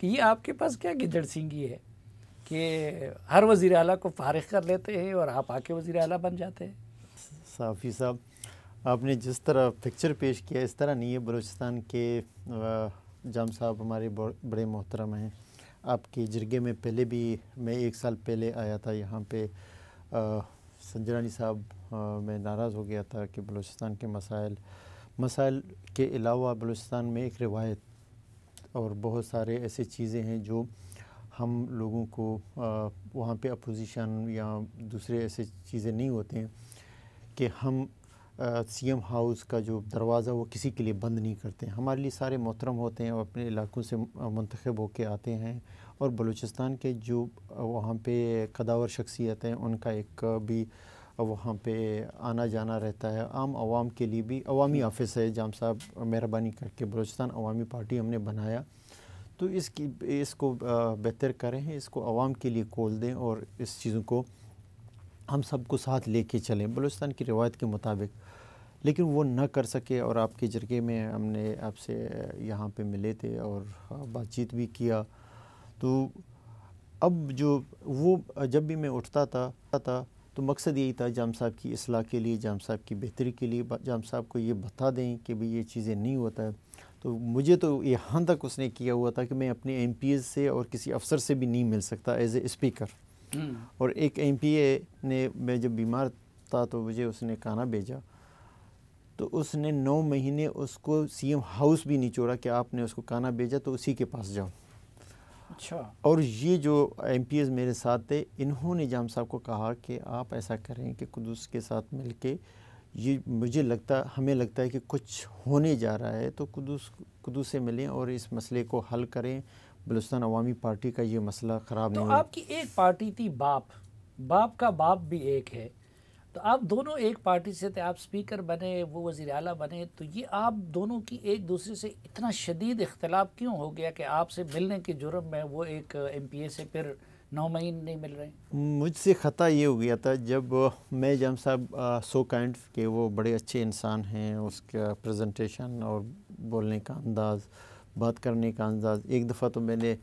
कि ये आपके पास क्या गिदड़ सिंगी है कि हर वजीर अला को फारग कर लेते हैं और आप आके वज़ी अला बन जाते हैं साफ़ी साहब आपने जिस तरह पिक्चर पेश किया इस तरह नहीं है बलोचिस्तान के जाम साहब हमारे बड़े मोहतरम हैं आपके जरगे में पहले भी मैं एक साल पहले आया था यहाँ पे संजरानी साहब मैं नाराज़ हो गया था कि बलोचिस्तान के मसाइल मसाइल के अलावा बलोचिस्तान में एक रिवायत और बहुत सारे ऐसे चीज़ें हैं जो हम लोगों को वहाँ पे अपोजिशन या दूसरे ऐसे चीज़ें नहीं होते हैं कि हम सीएम हाउस का जो दरवाज़ा वो किसी के लिए बंद नहीं करते हमारे लिए सारे मोहतरम होते हैं और अपने इलाकों से मंतखब होके आते हैं और बलूचिस्तान के जो वहाँ पे कदावर शख्सियत हैं उनका एक भी वहाँ पे आना जाना रहता है आम आवाम के लिए भी अवामी हम्म। ऑफिस है जाम साहब मेहरबानी करके बलोचस्तान अवामी पार्टी हमने बनाया तो इसकी इसको बेहतर करें इसको आवाम के लिए खोल दें और इस चीज़ों को हम सबको साथ लेके चलें बलोचस्तान की रिवायत के मुताबिक लेकिन वो ना कर सके और आपके जरिए में हमने आपसे यहाँ पे मिले थे और बातचीत भी किया तो अब जो वो जब भी मैं उठता था था तो मकसद यही था जाम साहब की असलाह के लिए जाम साहब की बेहतरी के लिए जाम साहब को ये बता दें कि भाई ये चीज़ें नहीं होता है तो मुझे तो यहाँ तक उसने किया हुआ था कि मैं अपने एम से और किसी अफसर से भी नहीं मिल सकता एज ए स्पीकर और एक एम ने मैं जब बीमार था तो मुझे उसने खाना भेजा तो उसने नौ महीने उसको सीएम हाउस भी नहीं छोड़ा कि आपने उसको खाना भेजा तो उसी के पास जाओ अच्छा और ये जो एम मेरे साथ थे इन्होंने जाम साहब को कहा कि आप ऐसा करें कि कुदस के साथ मिल के ये मुझे लगता हमें लगता है कि कुछ होने जा रहा है तो कुदस कुदस से मिलें और इस मसले को हल करें बलुस्तान अवामी पार्टी का ये मसला ख़राब तो नहीं आपकी एक पार्टी थी बाप बाप का बाप भी एक है तो आप दोनों एक पार्टी से थे आप स्पीकर बने वो वज़ी अला बने तो ये आप दोनों की एक दूसरे से इतना शदीद इख्तलाफ क्यों हो गया कि आपसे मिलने के जुर्म में वो एक एम पी ए से फिर नौ महीने नहीं मिल रहे मुझसे ख़ता ये हो गया था जब मैं जम साहब सो कैंड के वो बड़े अच्छे इंसान हैं उसका प्रजेंटेशन और बोलने का अंदाज़ बात करने का अंदाज़ एक दफ़ा तो मैंने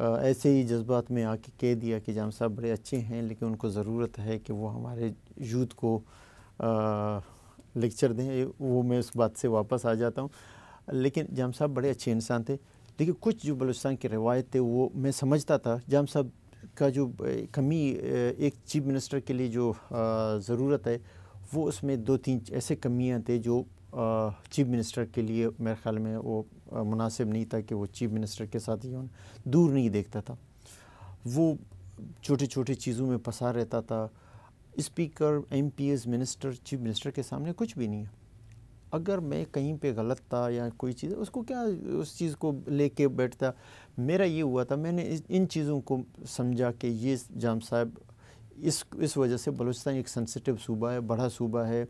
ऐसे ही जज्बात में आके कह दिया कि जाम साहब बड़े अच्छे हैं लेकिन उनको ज़रूरत है कि वो हमारे यूथ को लेक्चर दें वो मैं उस बात से वापस आ जाता हूँ लेकिन जाम साहब बड़े अच्छे इंसान थे लेकिन कुछ जो बलोचस्तान की रवायत थे वो मैं समझता था जाम साहब का जो कमी एक चीफ मिनिस्टर के लिए जो ज़रूरत है वो उसमें दो तीन ऐसे कमियाँ थे जो चीफ मिनिस्टर के लिए मेरे ख्याल में वो मुनासिब नहीं था कि वो चीफ मिनिस्टर के साथ ही दूर नहीं देखता था वो छोटे छोटे चीज़ों में फंसा रहता था speaker M P S minister chief minister के सामने कुछ भी नहीं है अगर मैं कहीं पे गलत था या कोई चीज़ उसको क्या उस चीज़ को लेके बैठता मेरा ये हुआ था मैंने इन चीज़ों को समझा कि ये जाम साहब इस इस वजह से बलूचिस्तान एक सेंसिटिव सूबा है बड़ा सूबा है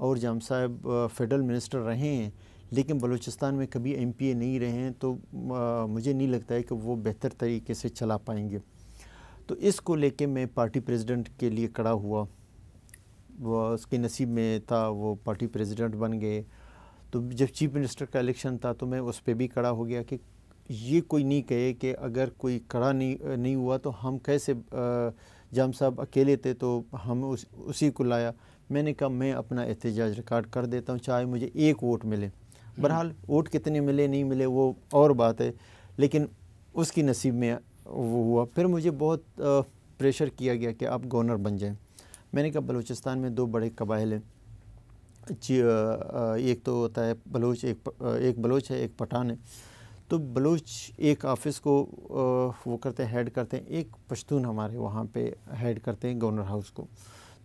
और जाम साहब फेडरल मिनिस्टर रहे हैं लेकिन बलूचिस्तान में कभी एम पी ए नहीं रहे हैं तो आ, मुझे नहीं लगता है कि वो बेहतर तरीके से चला पाएंगे तो इसको लेके मैं पार्टी प्रेसिडेंट के लिए कड़ा हुआ वो उसके नसीब में था वो पार्टी प्रेसिडेंट बन गए तो जब चीफ मिनिस्टर का इलेक्शन था तो मैं उस पर भी कड़ा हो गया कि ये कोई नहीं कहे कि अगर कोई कड़ा नहीं नहीं हुआ तो हम कैसे जाम साहब अकेले थे तो हम उस उसी को लाया मैंने कहा मैं अपना एहतजाज रिकॉर्ड कर देता हूँ चाहे मुझे एक वोट मिले हम्म। बहरहाल वोट कितने मिले नहीं मिले वो और बात है लेकिन उसकी नसीब में वो हुआ फिर मुझे बहुत प्रेशर किया गया कि आप गवर्नर बन जाएं मैंने कहा बलूचिस्तान में दो बड़े कबाइल हैं एक तो होता है बलोच एक एक बलोच है एक पठान है तो बलोच एक ऑफिस को वो करते हैं हेड करते हैं एक पश्तून हमारे वहाँ पे हेड करते हैं गवर्नर हाउस को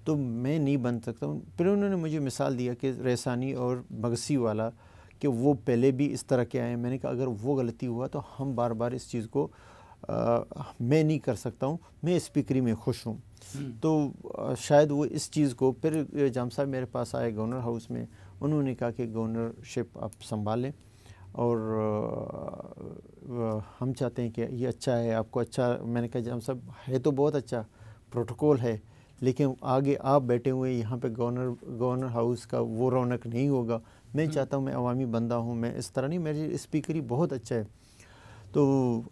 तो मैं नहीं बन सकता हूँ फिर उन्होंने मुझे मिसाल दिया कि रहसानी और बगसी वाला कि वो पहले भी इस तरह के आए मैंने कहा अगर वो गलती हुआ तो हम बार बार इस चीज़ को आ, मैं नहीं कर सकता हूँ मैं स्पीकरी में खुश हूँ हम्म। तो शायद वो इस चीज़ को फिर जाम साहब मेरे पास आए गवर्नर हाउस में उन्होंने कहा कि गवर्नरशिप आप संभालें और हम चाहते हैं कि ये अच्छा है आपको अच्छा मैंने कहा जाम साहब है तो बहुत अच्छा प्रोटोकॉल है लेकिन आगे आप बैठे हुए यहाँ पे गवर्नर गवर्नर हाउस का वो रौनक नहीं होगा मैं हम्म। चाहता हूँ मैं अवामी बंदा हूँ मैं इस तरह नहीं मेरी स्पीकर ही बहुत अच्छा है तो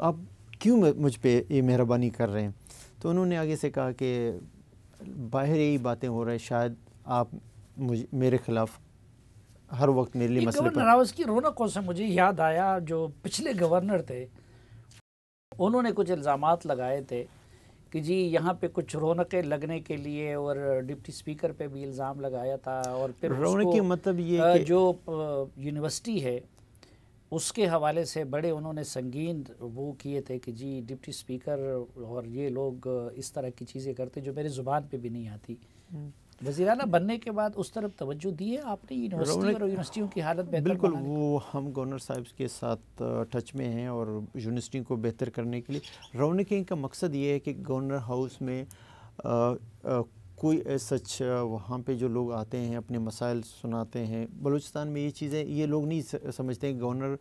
आप क्यों मुझ पर ये मेहरबानी कर रहे हैं तो उन्होंने आगे से कहा कि बाहर यही बातें हो रही शायद आप मुझ मेरे ख़िलाफ़ हर वक्त मेरे लिए मसले पर हाउस की रौनकों से मुझे याद आया जो पिछले गवर्नर थे उन्होंने कुछ इल्ज़ाम लगाए थे कि जी यहाँ पे कुछ रौनकें लगने के लिए और डिप्टी स्पीकर पे भी इल्ज़ाम लगाया था और फिर रौनकें मतलब ये जो यूनिवर्सिटी है उसके हवाले से बड़े उन्होंने संगीन वो किए थे कि जी डिप्टी स्पीकर और ये लोग इस तरह की चीज़ें करते जो मेरे ज़ुबान पे भी नहीं आती हम्म। वजीराना बनने के बाद उस तरफ तवज्जो दी है आपने यूनिवर्सिटी और यूनिवर्सिटियों की हालत बेहतर बिल्कुल वो हम गवर्नर साहब के साथ टच में हैं और यूनिवर्सिटी को बेहतर करने के लिए रौनकें का मकसद ये है कि गवर्नर हाउस में आ, आ, कोई सच वहाँ पे जो लोग आते हैं अपने मसाइल सुनाते हैं बलूचिस्तान में ये चीज़ें ये लोग नहीं समझते हैं गवर्नर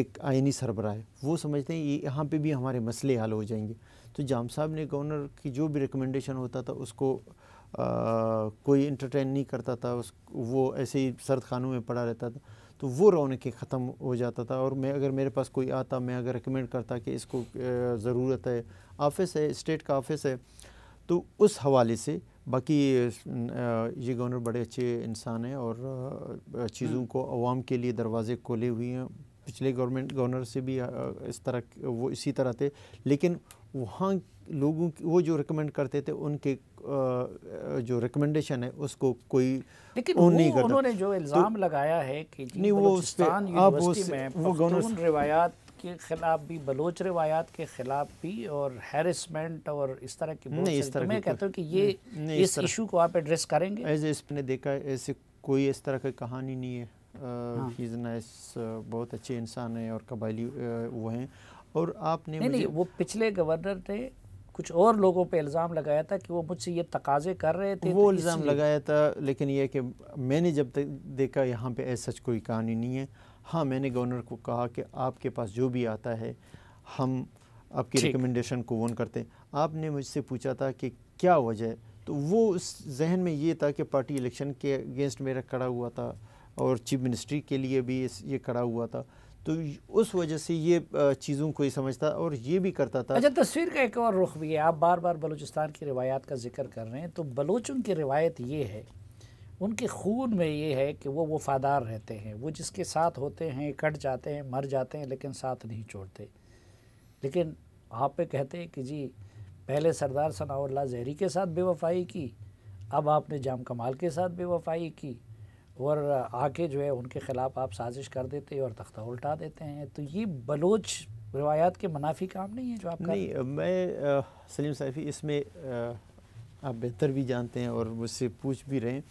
एक आइनी सरबरा है वो समझते हैं ये यहाँ पर भी हमारे मसले हल हो जाएंगे तो जाम साहब ने गवर्नर की जो भी रिकमेंडेशन होता था उसको कोई इंटरटेन नहीं करता था उस वो ऐसे ही सर्द खानों में पड़ा रहता था तो वो रौनक के ख़त्म हो जाता था और मैं अगर मेरे पास कोई आता मैं अगर रिकमेंड करता कि इसको ज़रूरत है ऑफिस है स्टेट का ऑफिस है तो उस हवाले से बाकी ये गवर्नर बड़े अच्छे इंसान हैं और चीज़ों हम्म। को आवाम के लिए दरवाजे खोले हुए हैं पिछले गवर्नमेंट गवर्नर से भी इस तरह वो इसी तरह थे लेकिन वहाँ लोगों वो जो रिकमेंड करते थे उनके जो रिकमेंडेशन है उसको कोई लेकिन वो नहीं करता उन्होंने जो तो इल्ज़ाम तो, लगाया है कि नहीं वो उस पे, आप उस, में वो रिवायात के खिलाफ भी बलोच रिवायात के खिलाफ भी और हैरेसमेंट और इस तरह की नहीं इस तो तरह मैं कहता हूँ कि ये इस इशू को आप एड्रेस करेंगे ऐसे इसने देखा ऐसे कोई इस तरह की कहानी नहीं है इज नाइस हाँ। बहुत अच्छे इंसान हैं और कबायली वो हैं और आपने नहीं, नहीं वो पिछले गवर्नर थे कुछ और लोगों पे इल्ज़ाम लगाया था कि वो मुझसे ये तकाजे कर रहे थे तो वो इल्ज़ाम लगाया था लेकिन ये कि मैंने जब तक देखा यहाँ पे ऐसा सच कोई कहानी नहीं है हाँ मैंने गवर्नर को कहा कि आपके पास जो भी आता है हम आपकी रिकमेंडेशन को वन करते हैं आपने मुझसे पूछा था कि क्या वजह तो वो उस जहन में ये था कि पार्टी इलेक्शन के अगेंस्ट मेरा खड़ा हुआ था और चीफ मिनिस्ट्री के लिए भी ये खड़ा हुआ था तो उस वजह से ये चीज़ों को ही समझता और ये भी करता था अच्छा तस्वीर का एक और रुख भी है आप बार बार बलूचिस्तान की रिवायात का जिक्र कर रहे हैं तो बलूचों की रिवायत ये है उनके खून में ये है कि वो वफादार रहते हैं वो जिसके साथ होते हैं कट जाते हैं मर जाते हैं लेकिन साथ नहीं छोड़ते लेकिन आप पे कहते हैं कि जी पहले सरदार सनाउल्ला जहरी के साथ बेवफाई की अब आपने जाम कमाल के साथ बेवफाई की और आके जो है उनके ख़िलाफ़ आप साजिश कर देते हैं और तख्ता उल्टा देते हैं तो ये बलोच रवायात के मुनाफी काम नहीं है जो आप नहीं मैं आ, सलीम सैफी इसमें आ, आप बेहतर भी जानते हैं और मुझसे पूछ भी रहे हैं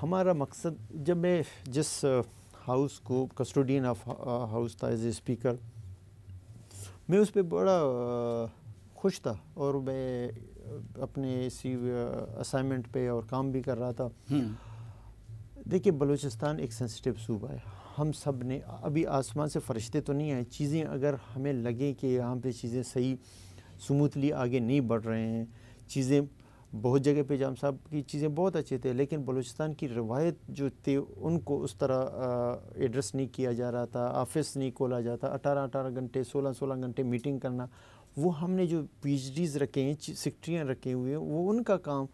हमारा मकसद जब मैं जिस हाउस को कस्टोडियन ऑफ हाउस था एज ए स्पीकर मैं उस पर बड़ा खुश था और मैं अपने इसी असाइनमेंट पे और काम भी कर रहा था हम्म। देखिए बलूचिस्तान एक सेंसिटिव सूबा है हम सब ने अभी आसमान से फरिश्ते तो नहीं आए चीज़ें अगर हमें लगे कि यहाँ पे चीज़ें सही स्मूथली आगे नहीं बढ़ रहे हैं चीज़ें बहुत जगह पे जाम साहब की चीज़ें बहुत अच्छे थे लेकिन बलूचिस्तान की रवायत जो थी उनको उस तरह एड्रेस नहीं किया जा रहा था ऑफिस नहीं खोला जाता अठारह अठारह घंटे सोलह सोलह घंटे मीटिंग करना वो हमने जो डीज़ रखे हैं सेक्ट्रियाँ रखे हुए हैं वो उनका काम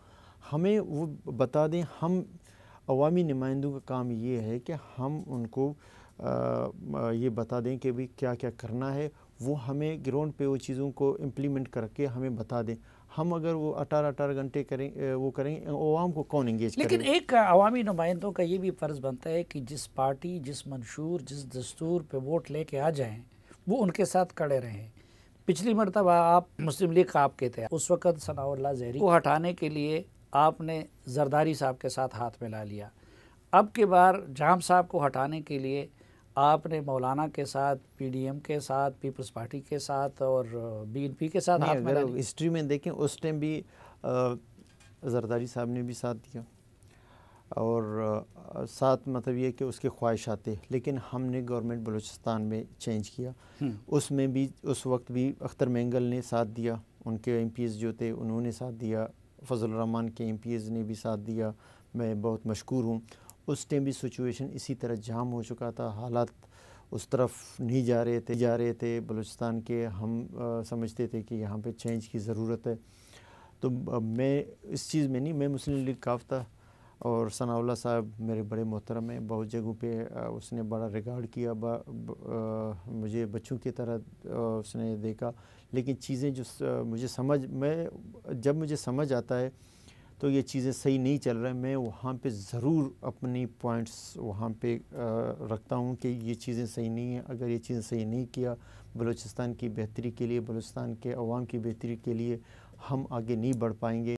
हमें वो बता दें हम अवामी नुमाइंदों का काम ये है कि हम उनको आ, ये बता दें कि भाई क्या क्या करना है वो हमें ग्राउंड पे वो चीज़ों को इम्प्लीमेंट करके हमें बता दें हम अगर वो अठारह अठारह घंटे करें वो करेंगे अवाम को कौन इंगेज लेकिन एक अवामी नुमाइंदों का ये भी फ़र्ज़ बनता है कि जिस पार्टी जिस मंशूर जिस दस्तूर पर वोट लेके आ जाएँ वो उनके साथ खड़े रहें पिछली मरतबा आप मुस्लिम लीग का आप थे उस वक्त सनाउल्ला जहरी को हटाने के लिए आपने जरदारी साहब के साथ हाथ मिला लिया अब के बार जाम साहब को हटाने के लिए आपने मौलाना के साथ पीडीएम के साथ पीपल्स पार्टी के साथ और बीएनपी के साथ हाथ मिला हिस्ट्री में देखें उस टाइम भी जरदारी साहब ने भी साथ दिया और साथ मतलब ये कि उसके ख्वाहिश आते लेकिन हमने गवर्नमेंट बलूचिस्तान में चेंज किया हम्म। उसमें भी उस वक्त भी अख्तर मैंगल ने साथ दिया उनके एम जो थे उन्होंने साथ दिया रहमान के एम पी एज़ ने भी साथ दिया मैं बहुत मशहूर हूँ उस टाइम भी सिचुएशन इसी तरह जाम हो चुका था हालात उस तरफ नहीं जा रहे थे जा रहे थे बलूचिस्तान के हम आ, समझते थे कि यहाँ पे चेंज की ज़रूरत है तो मैं इस चीज़ में नहीं मैं मुस्लिम लीग काफ था और सनाउल्ला साहब मेरे बड़े मोहतरम हैं बहुत जगहों पे उसने बड़ा रिगार्ड किया बा, ब, आ, मुझे बच्चों की तरह उसने देखा लेकिन चीज़ें जो मुझे समझ मैं जब मुझे समझ आता है तो ये चीज़ें सही नहीं चल रहा है मैं वहाँ पे ज़रूर अपनी पॉइंट्स वहाँ पे आ, रखता हूँ कि ये चीज़ें सही नहीं हैं अगर ये चीज़ें सही नहीं किया बलूचिस्तान की बेहतरी के लिए बलूचिस्तान के अवाम की बेहतरी के लिए हम आगे नहीं बढ़ पाएंगे